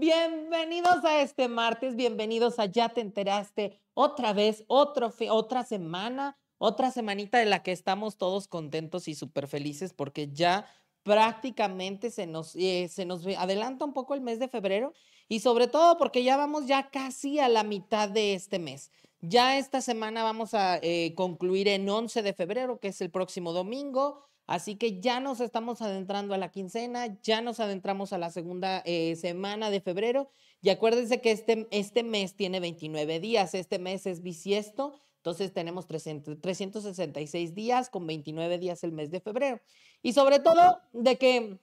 Bienvenidos a este martes, bienvenidos a Ya te enteraste otra vez, otro otra semana, otra semanita de la que estamos todos contentos y súper felices porque ya prácticamente se nos, eh, se nos adelanta un poco el mes de febrero y sobre todo porque ya vamos ya casi a la mitad de este mes. Ya esta semana vamos a eh, concluir en 11 de febrero, que es el próximo domingo. Así que ya nos estamos adentrando a la quincena, ya nos adentramos a la segunda eh, semana de febrero. Y acuérdense que este, este mes tiene 29 días, este mes es bisiesto, entonces tenemos 366 días con 29 días el mes de febrero. Y sobre todo de que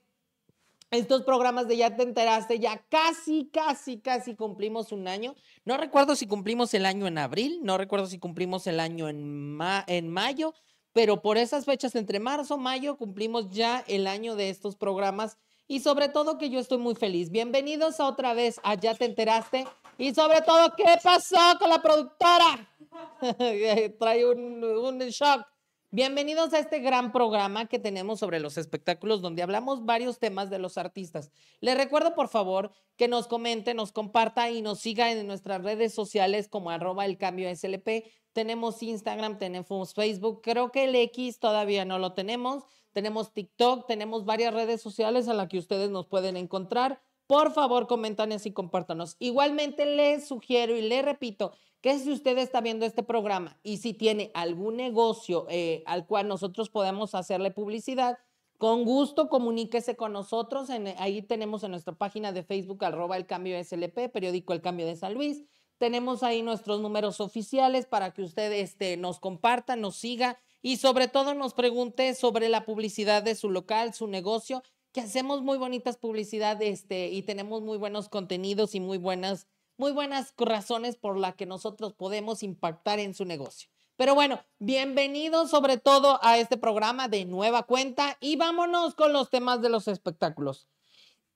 estos programas de Ya te enteraste, ya casi, casi, casi cumplimos un año. No recuerdo si cumplimos el año en abril, no recuerdo si cumplimos el año en, en mayo, pero por esas fechas entre marzo, mayo, cumplimos ya el año de estos programas y sobre todo que yo estoy muy feliz. Bienvenidos a otra vez a Ya te enteraste y sobre todo, ¿qué pasó con la productora? Trae un, un shock. Bienvenidos a este gran programa que tenemos sobre los espectáculos donde hablamos varios temas de los artistas. Les recuerdo por favor que nos comente, nos comparta y nos siga en nuestras redes sociales como arroba el cambio SLP. Tenemos Instagram, tenemos Facebook, creo que el X todavía no lo tenemos. Tenemos TikTok, tenemos varias redes sociales a las que ustedes nos pueden encontrar. Por favor, comentan y compártanos. Igualmente les sugiero y les repito si usted está viendo este programa y si tiene algún negocio eh, al cual nosotros podemos hacerle publicidad, con gusto comuníquese con nosotros. ahí tenemos en nuestra página de Facebook arroba el cambio SLP, periódico El Cambio de San Luis. Tenemos ahí nuestros números oficiales para que usted este, nos comparta, nos siga y sobre todo nos pregunte sobre la publicidad de su local, su negocio, que hacemos muy bonitas publicidades este, y tenemos muy buenos contenidos y muy buenas muy buenas razones por las que nosotros podemos impactar en su negocio. Pero bueno, bienvenidos sobre todo a este programa de nueva cuenta y vámonos con los temas de los espectáculos.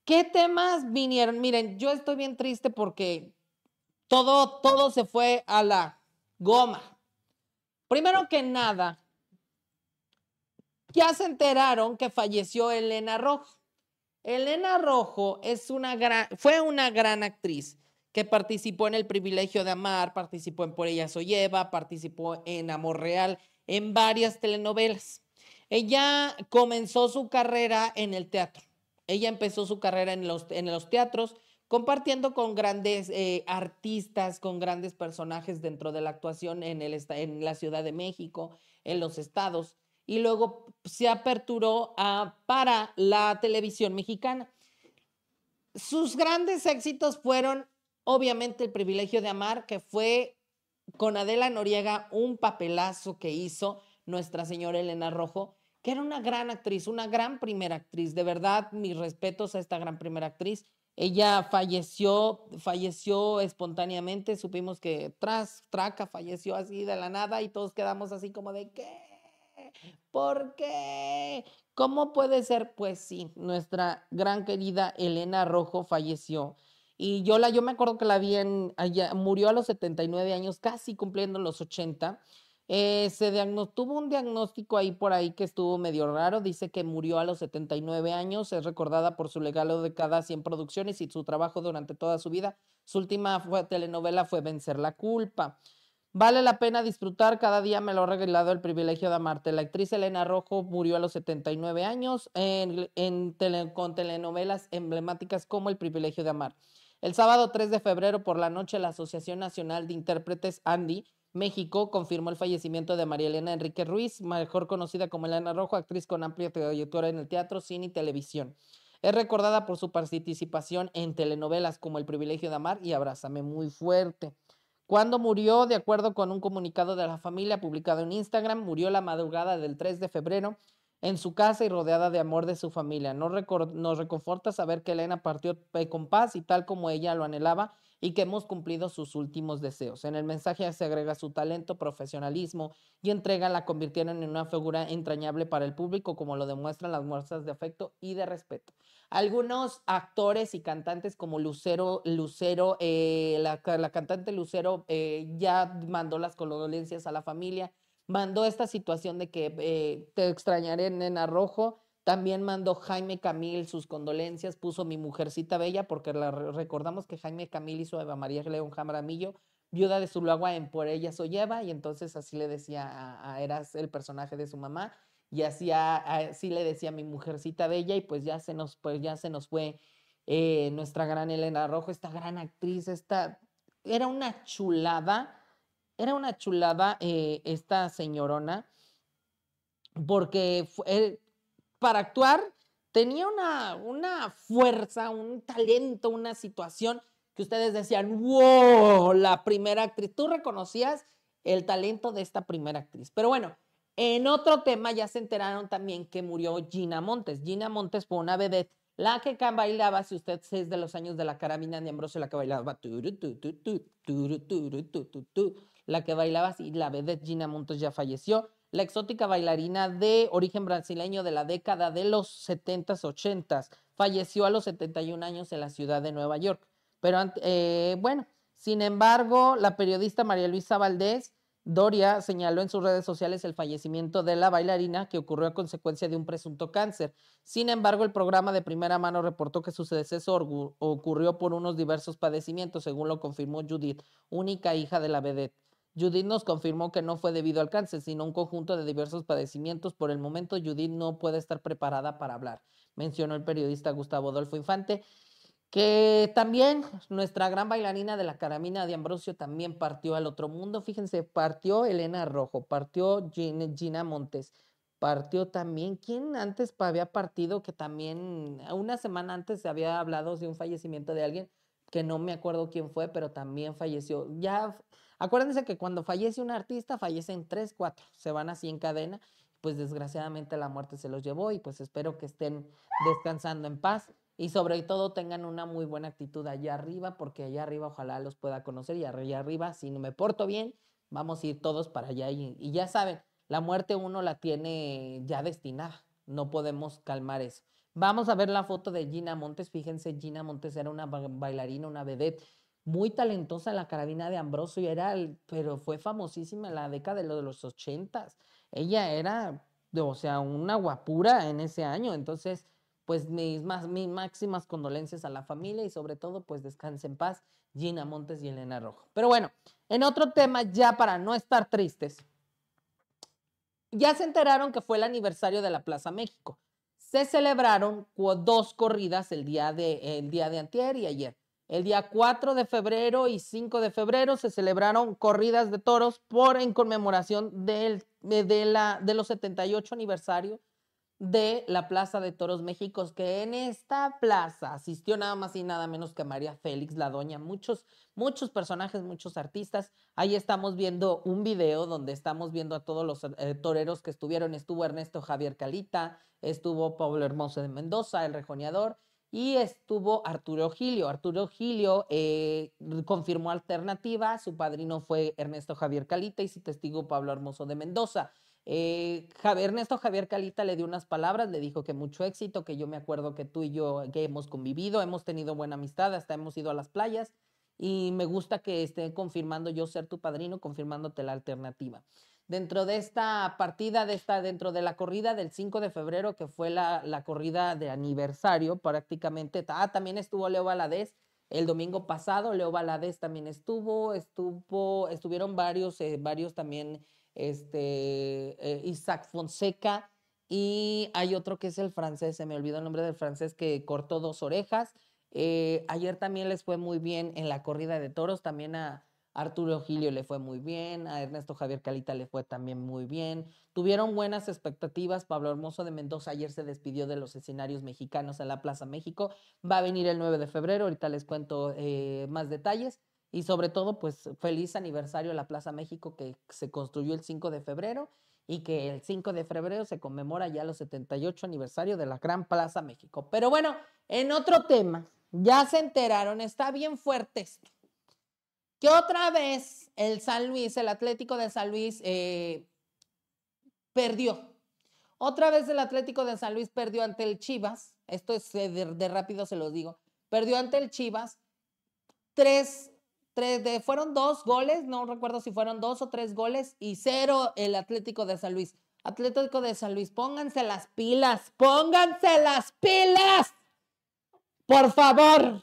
¿Qué temas vinieron? Miren, yo estoy bien triste porque todo, todo se fue a la goma. Primero que nada, ya se enteraron que falleció Elena Rojo. Elena Rojo es una fue una gran actriz que participó en El privilegio de amar, participó en Por ella soy Eva, participó en Amor Real, en varias telenovelas. Ella comenzó su carrera en el teatro. Ella empezó su carrera en los, teatros, compartiendo con grandes eh, artistas, con grandes personajes dentro de la actuación en, la Ciudad de México, en los estados, y luego se aperturó para la televisión mexicana. Sus grandes éxitos fueron obviamente el privilegio de amar, que fue con Adela Noriega un papelazo que hizo nuestra señora Elena Rojo, que era una gran actriz, una gran primera actriz. De verdad, mis respetos a esta gran primera actriz. Ella falleció, falleció espontáneamente, supimos que tras, traca, falleció así de la nada y todos quedamos así como de qué, ¿por qué? ¿Cómo puede ser? Pues sí, nuestra gran querida Elena Rojo falleció y yo la, yo me acuerdo que la vi en, murió a los 79 años, casi cumpliendo los 80. Eh, se tuvo un diagnóstico ahí por ahí que estuvo medio raro. Dice que murió a los 79 años. Es recordada por su legado de cada 100 producciones y su trabajo durante toda su vida. Su última telenovela fue Vencer la culpa. Vale la pena disfrutar, cada día me lo ha regalado el privilegio de amarte. La actriz Elena Rojo murió a los 79 años en, con telenovelas emblemáticas como El privilegio de amar. El sábado 3 de febrero por la noche, la Asociación Nacional de Intérpretes Andy México confirmó el fallecimiento de María Elena Enrique Ruiz, mejor conocida como Elena Rojo, actriz con amplia trayectoria en el teatro, cine y televisión. Es recordada por su participación en telenovelas como El privilegio de amar y Abrázame muy fuerte. Cuando murió, de acuerdo con un comunicado de la familia publicado en Instagram, murió la madrugada del 3 de febrero en su casa y rodeada de amor de su familia. Nos, reconforta saber que Elena partió eh, con paz y tal como ella lo anhelaba y que hemos cumplido sus últimos deseos. En el mensaje se agrega su talento, profesionalismo y entrega la convirtieron en una figura entrañable para el público, como lo demuestran las muestras de afecto y de respeto. Algunos actores y cantantes como Lucero, Lucero, eh, la, cantante Lucero eh, ya mandó las condolencias a la familia mandó esta situación de que eh, te extrañaré, nena rojo. También mandó Jaime Camil sus condolencias, puso mi mujercita bella, porque la recordamos que Jaime Camil hizo a Eva María León Jamaramillo, viuda de Zuluagua en Por ella soy Eva, y entonces así le decía Eras el personaje de su mamá, y así, así le decía mi mujercita bella, y pues ya se nos, pues ya se nos fue eh, nuestra gran Elena Rojo, esta gran actriz, esta, era una chulada era una chulada eh, esta señorona, porque eh, para actuar tenía una, una fuerza, un talento, una situación que ustedes decían, wow, la primera actriz. Tú reconocías el talento de esta primera actriz. Pero bueno, en otro tema ya se enteraron también que murió Gina Montes. Gina Montes fue una bebé. la que bailaba, si usted es de los años de la carabina de Ambrosio, la que bailaba la que bailaba y la vedette Gina Montes ya falleció, la exótica bailarina de origen brasileño de la década de los 70s, 80s, falleció a los 71 años en la ciudad de Nueva York. Pero eh, bueno, sin embargo, la periodista María Luisa Valdés Doria señaló en sus redes sociales el fallecimiento de la bailarina que ocurrió a consecuencia de un presunto cáncer. Sin embargo, el programa de primera mano reportó que su deceso ocurrió por unos diversos padecimientos, según lo confirmó Judith, única hija de la vedette. Judith nos confirmó que no fue debido al cáncer, sino un conjunto de diversos padecimientos. Por el momento, Judith no puede estar preparada para hablar, mencionó el periodista Gustavo Adolfo Infante, que también nuestra gran bailarina de la Caramina de Ambrosio también partió al otro mundo. Fíjense, partió Elena Rojo, partió Gina Montes, partió también, ¿quién antes había partido? Que también una semana antes se había hablado de un fallecimiento de alguien, que no me acuerdo quién fue, pero también falleció. Ya Acuérdense que cuando fallece un artista, fallecen tres, cuatro, se van así en cadena, pues desgraciadamente la muerte se los llevó y pues espero que estén descansando en paz y sobre todo tengan una muy buena actitud allá arriba, porque allá arriba ojalá los pueda conocer y allá arriba, si no me porto bien, vamos a ir todos para allá y, ya saben, la muerte uno la tiene ya destinada, no podemos calmar eso. Vamos a ver la foto de Gina Montes, fíjense, Gina Montes era una bailarina, una vedette muy talentosa la carabina de Ambrosio, era el, pero fue famosísima en la década de los, ochentas Ella era, o sea, una guapura en ese año. Entonces, pues mis, más, mis máximas condolencias a la familia y sobre todo, pues descanse en paz Gina Montes y Elena Rojo. Pero bueno, en otro tema, ya para no estar tristes, ya se enteraron que fue el aniversario de la Plaza México. Se celebraron dos corridas el día de, el día de antier y ayer. El día 4 de febrero y 5 de febrero se celebraron corridas de toros por en conmemoración del, eh, de, la, de los 78 aniversario de la Plaza de Toros México, que en esta plaza asistió nada más y nada menos que María Félix, la doña, muchos, muchos personajes, muchos artistas. Ahí estamos viendo un video donde estamos viendo a todos los eh, toreros que estuvieron. Estuvo Ernesto Javier Calita, estuvo Pablo Hermoso de Mendoza, el rejoneador, y estuvo Arturo Gilio. Arturo Gilio eh, confirmó alternativa, su padrino fue Ernesto Javier Calita y su testigo Pablo Hermoso de Mendoza. Eh, Ernesto Javier Calita le dio unas palabras, le dijo que mucho éxito, que yo me acuerdo que tú y yo eh, hemos convivido, hemos tenido buena amistad, hasta hemos ido a las playas y me gusta que esté confirmando yo ser tu padrino, confirmándote la alternativa dentro de esta partida, de esta, dentro de la corrida del 5 de febrero, que fue la, corrida de aniversario prácticamente. Ah, también estuvo Leo Valadez el domingo pasado, Leo Valadez también estuvo, estuvo estuvieron varios, eh, varios también, este, eh, Isaac Fonseca, y hay otro que es el francés, se me olvidó el nombre del francés, que cortó dos orejas. Eh, ayer también les fue muy bien en la corrida de toros, también a Arturo Gilio le fue muy bien, a Ernesto Javier Calita le fue también muy bien. Tuvieron buenas expectativas. Pablo Hermoso de Mendoza ayer se despidió de los escenarios mexicanos en la Plaza México. Va a venir el 9 de febrero, ahorita les cuento eh, más detalles. Y sobre todo, pues feliz aniversario a la Plaza México que se construyó el 5 de febrero y que el 5 de febrero se conmemora ya los 78 aniversario de la Gran Plaza México. Pero bueno, en otro tema, ya se enteraron, está bien fuerte que otra vez el San Luis, el Atlético de San Luis, eh, perdió. Otra vez el Atlético de San Luis perdió ante el Chivas. Esto es eh, de, de rápido se los digo. Perdió ante el Chivas. Tres, tres de, fueron dos goles, no recuerdo si fueron dos o tres goles, y cero el Atlético de San Luis. Atlético de San Luis, pónganse las pilas, pónganse las pilas. Por favor,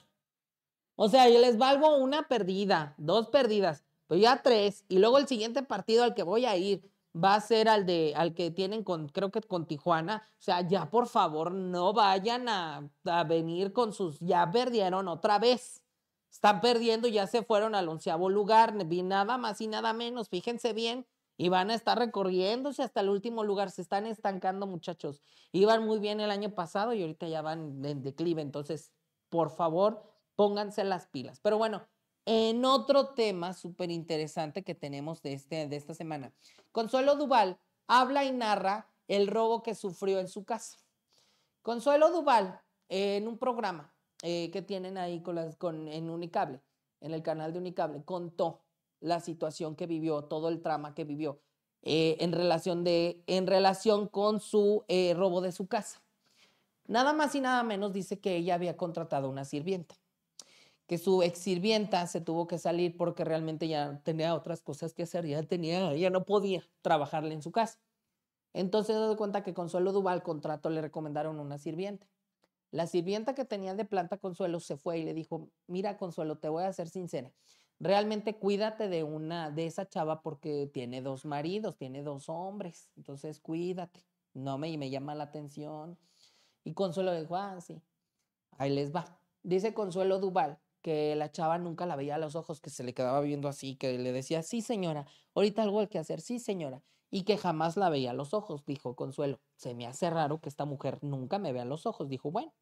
o sea, yo les valgo una perdida, dos perdidas, pero pues ya tres. Y luego el siguiente partido al que voy a ir va a ser al, de, al que tienen con, creo que con Tijuana. O sea, ya por favor no vayan a, a venir con sus, ya perdieron otra vez. Están perdiendo, ya se fueron al onceavo lugar, vi nada más y nada menos, fíjense bien y van a estar recorriéndose hasta el último lugar. Se están estancando, muchachos. Iban muy bien el año pasado y ahorita ya van en declive. Entonces, por favor, Pónganse las pilas. Pero bueno, en otro tema súper interesante que tenemos de, este, de esta semana, Consuelo Duval habla y narra el robo que sufrió en su casa. Consuelo Duval, en un programa eh, que tienen ahí con, en Unicable, en el canal de Unicable, contó la situación que vivió, todo el trama que vivió eh, en, relación de, en relación con su eh, robo de su casa. Nada más y nada menos dice que ella había contratado una sirvienta que su ex sirvienta se tuvo que salir porque realmente ya tenía otras cosas que hacer, ya tenía, no podía trabajarle en su casa. Entonces se cuenta que Consuelo Duval contrato le recomendaron una sirvienta. La sirvienta que tenía de planta Consuelo se fue y le dijo, mira Consuelo, te voy a ser sincera, realmente cuídate de una, de esa chava porque tiene dos maridos, tiene dos hombres, entonces cuídate, no me, me llama la atención. Y Consuelo dijo, ah, sí, ahí les va. Dice Consuelo Duval que la chava nunca la veía a los ojos, que se le quedaba viendo así, que le decía, sí señora, ahorita algo hay que hacer, sí señora, y que jamás la veía a los ojos, dijo Consuelo. Se me hace raro que esta mujer nunca me vea a los ojos, dijo, bueno,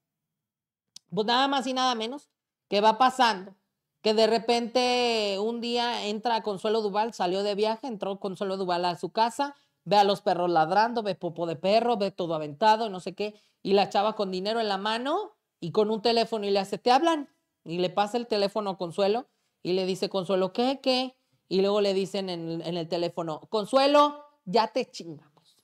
pues nada más y nada menos, ¿qué va pasando? Que de repente un día entra Consuelo Duval, salió de viaje, entró Consuelo Duval a su casa, ve a los perros ladrando, ve popo de perro, ve todo aventado, no sé qué, y la chava con dinero en la mano y con un teléfono y le hace, ¿te hablan? Y le pasa el teléfono a Consuelo y le dice, Consuelo, ¿qué? ¿Qué? Y luego le dicen en, el teléfono, Consuelo, ya te chingamos.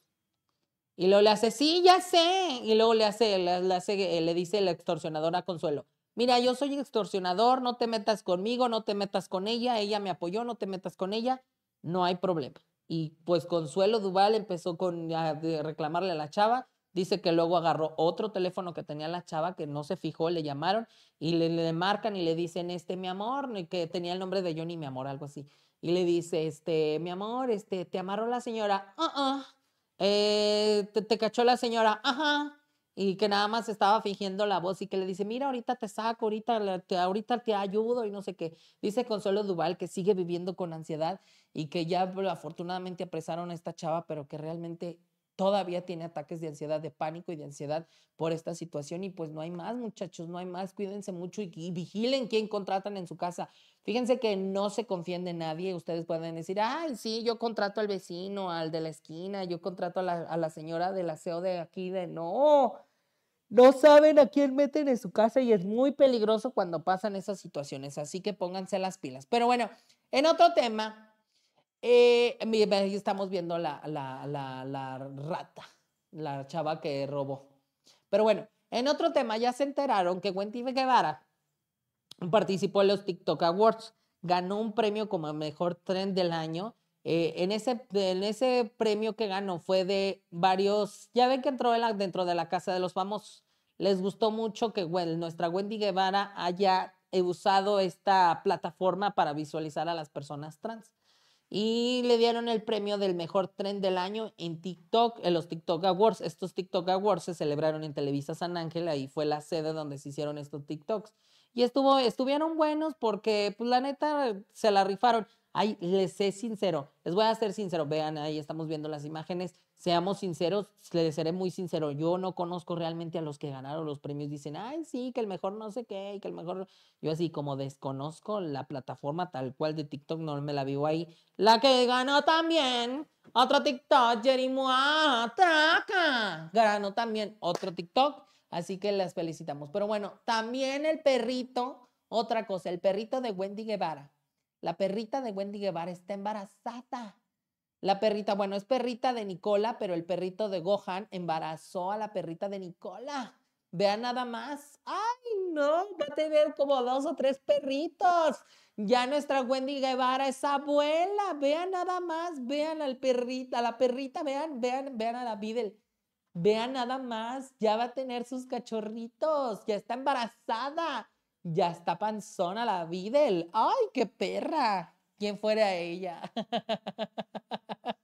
Y luego le hace, sí, ya sé. Y luego le hace, le, eh, dice la extorsionadora a Consuelo, mira, yo soy extorsionador, no te metas conmigo, no te metas con ella, ella me apoyó, no te metas con ella, no hay problema. Y pues Consuelo Duval empezó con, a reclamarle a la chava Dice que luego agarró otro teléfono que tenía la chava que no se fijó, le llamaron y le, le marcan y le dicen, este, mi amor, que tenía el nombre de Johnny, mi amor, algo así. Y le dice, este, mi amor, este, te amarró la señora, ah, ah, te, cachó la señora, ajá, y que nada más estaba fingiendo la voz y que le dice, mira, ahorita te saco, ahorita te, ahorita te ayudo y no sé qué. Dice Consuelo Duval que sigue viviendo con ansiedad y que ya afortunadamente apresaron a esta chava, pero que realmente todavía tiene ataques de ansiedad, de pánico y de ansiedad por esta situación. Y pues no hay más, muchachos, no hay más. Cuídense mucho y, vigilen quién contratan en su casa. Fíjense que no se confíen de nadie. Ustedes pueden decir, ay, sí, yo contrato al vecino, al de la esquina, yo contrato a la, a la señora del aseo de aquí, de no. No saben a quién meten en su casa y es muy peligroso cuando pasan esas situaciones, así que pónganse las pilas. Pero bueno, en otro tema, eh, estamos viendo la, la, rata, la chava que robó. Pero bueno, en otro tema ya se enteraron que Wendy Guevara participó en los TikTok Awards, ganó un premio como mejor tren del año. Eh, en, ese, en ese premio que ganó fue de varios, ya ven que entró dentro de la casa de los famosos. Les gustó mucho que nuestra Wendy Guevara haya usado esta plataforma para visualizar a las personas trans y le dieron el premio del mejor tren del año en TikTok, en los TikTok Awards. Estos TikTok Awards se celebraron en Televisa San Ángel, ahí fue la sede donde se hicieron estos TikToks. Y estuvo, estuvieron buenos porque, pues la neta, se la rifaron. Ay, les sé sincero, les voy a ser sincero, vean, ahí estamos viendo las imágenes, seamos sinceros, les seré muy sincero, yo no conozco realmente a los que ganaron los premios, dicen, ay, sí, que el mejor no sé qué, que el mejor, yo así como desconozco la plataforma tal cual de TikTok, no me la vivo ahí. La que ganó también, otro TikTok, Jerry Traca, ganó también otro TikTok, así que las felicitamos. Pero bueno, también el perrito, otra cosa, el perrito de Wendy Guevara la perrita de Wendy Guevara está embarazada. La perrita, bueno, es perrita de Nicola, pero el perrito de Gohan embarazó a la perrita de Nicola. Vean nada más. ¡Ay, no! Va a tener como dos o tres perritos. Ya nuestra Wendy Guevara es abuela. Vean nada más. Vean al perrito, a la perrita. Vean, vean, vean a la Videl. Vean nada más. Ya va a tener sus cachorritos. Ya está embarazada ya está panzona la Videl. ¡Ay, qué perra! ¿Quién fuera ella?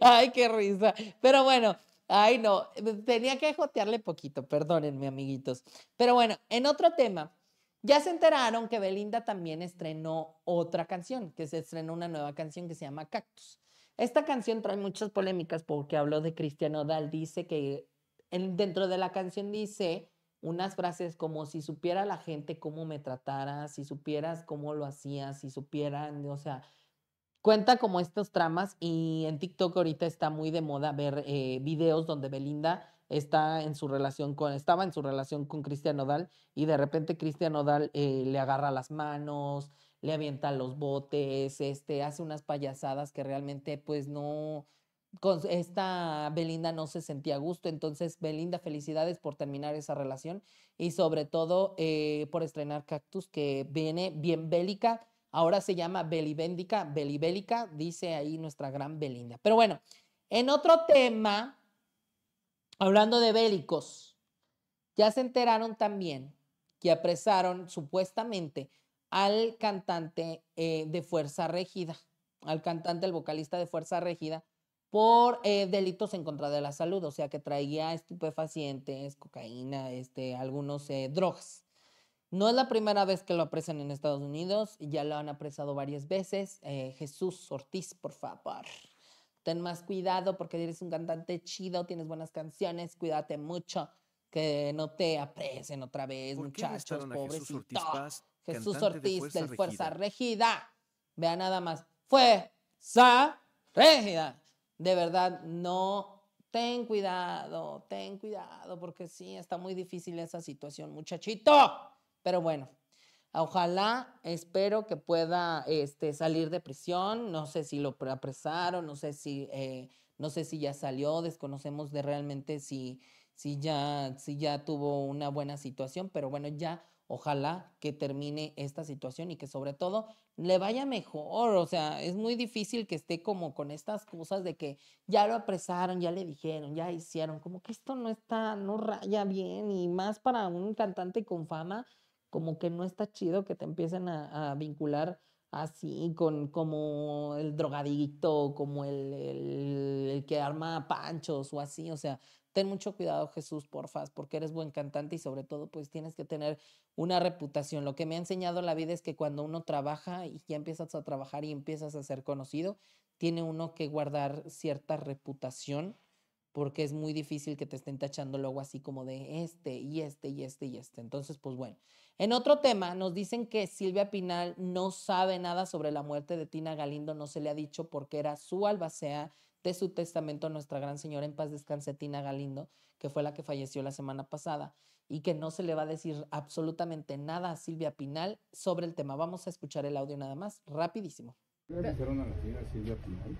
¡Ay, qué risa! Pero bueno, ay no, tenía que jotearle poquito, perdónenme amiguitos. Pero bueno, en otro tema, ya se enteraron que Belinda también estrenó otra canción, que se estrenó una nueva canción que se llama Cactus. Esta canción trae muchas polémicas porque habló de Cristian Odal, dice que dentro de la canción dice unas frases como si supiera la gente cómo me tratara, si supieras cómo lo hacías, si supieran, o sea, cuenta como estos tramas y en TikTok ahorita está muy de moda ver eh, videos donde Belinda está en su relación con, estaba en su relación con Cristian Nodal y de repente Cristian Nodal eh, le agarra las manos, le avienta los botes, este, hace unas payasadas que realmente pues no, con esta Belinda no se sentía a gusto. Entonces, Belinda, felicidades por terminar esa relación y sobre todo eh, por estrenar Cactus, que viene bien bélica. Ahora se llama Belibéndica, Belibélica, dice ahí nuestra gran Belinda. Pero bueno, en otro tema, hablando de bélicos, ya se enteraron también que apresaron supuestamente al cantante eh, de Fuerza Regida, al cantante, el vocalista de Fuerza Regida, por eh, delitos en contra de la salud, o sea que traía estupefacientes, cocaína, este, algunos eh, drogas. No es la primera vez que lo apresan en Estados Unidos, ya lo han apresado varias veces. Eh, Jesús Ortiz, por favor, ten más cuidado porque eres un cantante chido, tienes buenas canciones, cuídate mucho, que no te apresen otra vez, muchachos, pobres. Jesús Ortiz, Fuerza del Regida. Fuerza Regida. Vea nada más. Fuerza Regida de verdad, no, ten cuidado, ten cuidado, porque sí, está muy difícil esa situación, muchachito. Pero bueno, ojalá, espero que pueda este, salir de prisión. No sé si lo apresaron, no sé si, eh, no sé si ya salió, desconocemos de realmente si, si, ya, si ya tuvo una buena situación, pero bueno, ya Ojalá que termine esta situación y que sobre todo le vaya mejor. O sea, es muy difícil que esté como con estas cosas de que ya lo apresaron, ya le dijeron, ya hicieron. Como que esto no está, no raya bien y más para un cantante con fama, como que no está chido que te empiecen a, vincular así con como el drogadicto, como el, el, que arma panchos o así, o sea, ten mucho cuidado Jesús, porfas, porque eres buen cantante y sobre todo pues tienes que tener una reputación. Lo que me ha enseñado la vida es que cuando uno trabaja y ya empiezas a trabajar y empiezas a ser conocido, tiene uno que guardar cierta reputación porque es muy difícil que te estén tachando luego así como de este y este y este y este. Entonces, pues bueno. En otro tema, nos dicen que Silvia Pinal no sabe nada sobre la muerte de Tina Galindo, no se le ha dicho porque era su albacea su testamento a nuestra gran señora en paz descanse Tina Galindo, que fue la que falleció la semana pasada, y que no se le va a decir absolutamente nada a Silvia Pinal sobre el tema. Vamos a escuchar el audio nada más, rapidísimo. ¿Le avisaron a la Silvia Pinal?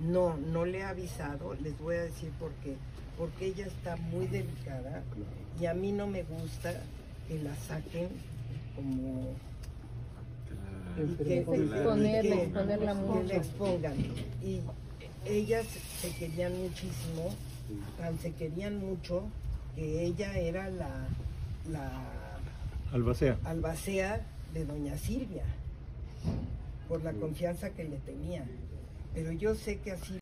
No, no le he avisado, les voy a decir por qué. Porque ella está muy delicada y a mí no me gusta que la saquen como ah, que, la expongan. Y ellas se querían muchísimo, tan se querían mucho que ella era la, la albacea. albacea de doña Silvia, por la confianza que le tenía. Pero yo sé que así...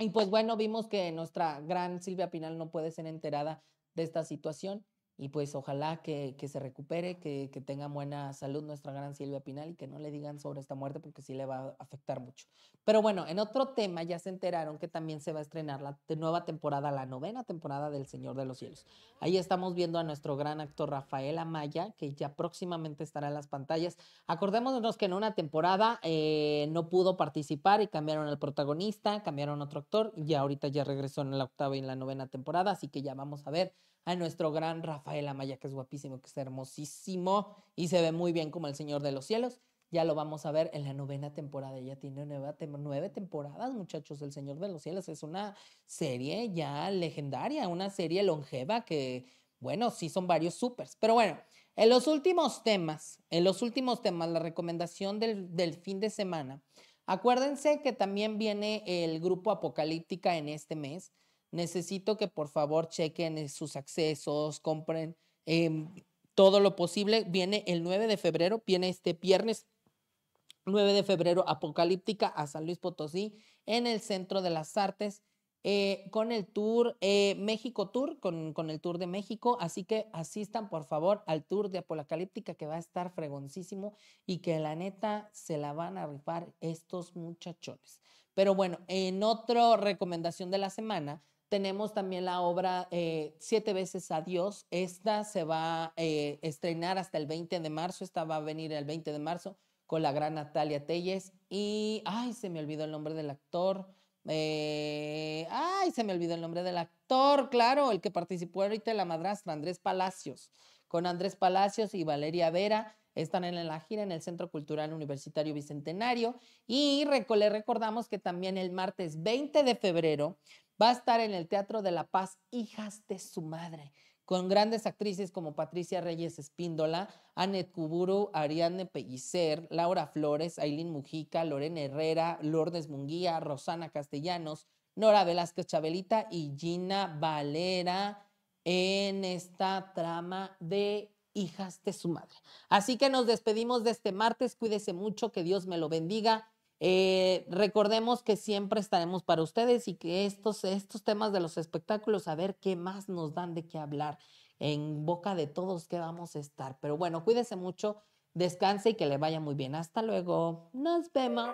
Y pues bueno, vimos que nuestra gran Silvia Pinal no puede ser enterada de esta situación y pues ojalá que, que se recupere, que, que, tenga buena salud nuestra gran Silvia Pinal y que no le digan sobre esta muerte porque sí le va a afectar mucho. Pero bueno, en otro tema ya se enteraron que también se va a estrenar la nueva temporada, la novena temporada del Señor de los Cielos. Ahí estamos viendo a nuestro gran actor Rafael Amaya, que ya próximamente estará en las pantallas. Acordémonos que en una temporada eh, no pudo participar y cambiaron al protagonista, cambiaron a otro actor y ahorita ya regresó en la octava y en la novena temporada, así que ya vamos a ver a nuestro gran Rafael Amaya, que es guapísimo, que es hermosísimo y se ve muy bien como el Señor de los Cielos. Ya lo vamos a ver en la novena temporada. Ya tiene nueva nueve temporadas, muchachos. El Señor de los Cielos es una serie ya legendaria, una serie longeva que, bueno, sí son varios supers. Pero bueno, en los últimos temas, en los últimos temas, la recomendación del, del fin de semana. Acuérdense que también viene el grupo Apocalíptica en este mes necesito que por favor chequen eh, sus accesos, compren em, todo lo posible. Viene el 9 de febrero, viene este viernes 9 de febrero, Apocalíptica a San Luis Potosí, en el Centro de las Artes. Eh, con el tour eh, México Tour, con, con, el tour de México. Así que asistan, por favor, al tour de Apocalíptica que va a estar fregoncísimo y que la neta se la van a rifar estos muchachones. Pero bueno, en otra recomendación de la semana, tenemos también la obra eh, Siete veces a Dios. Esta se va a eh, estrenar hasta el 20 de marzo. Esta va a venir el 20 de marzo con la gran Natalia Telles. Y, ay, se me olvidó el nombre del actor. Eh, ay, se me olvidó el nombre del actor, claro, el que participó ahorita la madrastra, Andrés Palacios. Con Andrés Palacios y Valeria Vera están en la gira en el Centro Cultural Universitario Bicentenario. Y le recordamos que también el martes 20 de febrero Va a estar en el Teatro de la Paz, Hijas de su Madre, con grandes actrices como Patricia Reyes Espíndola, Anet Kuburu, Ariadne Pellicer, Laura Flores, Aileen Mujica, Lorena Herrera, Lourdes Munguía, Rosana Castellanos, Nora Velázquez Chabelita y Gina Valera en esta trama de hijas de su madre. Así que nos despedimos de este martes. Cuídese mucho, que Dios me lo bendiga. Eh, recordemos que siempre estaremos para ustedes y que estos, estos temas de los espectáculos, a ver qué más nos dan de qué hablar. En boca de todos que vamos a estar. Pero bueno, cuídese mucho, descanse y que le vaya muy bien. Hasta luego. Nos vemos.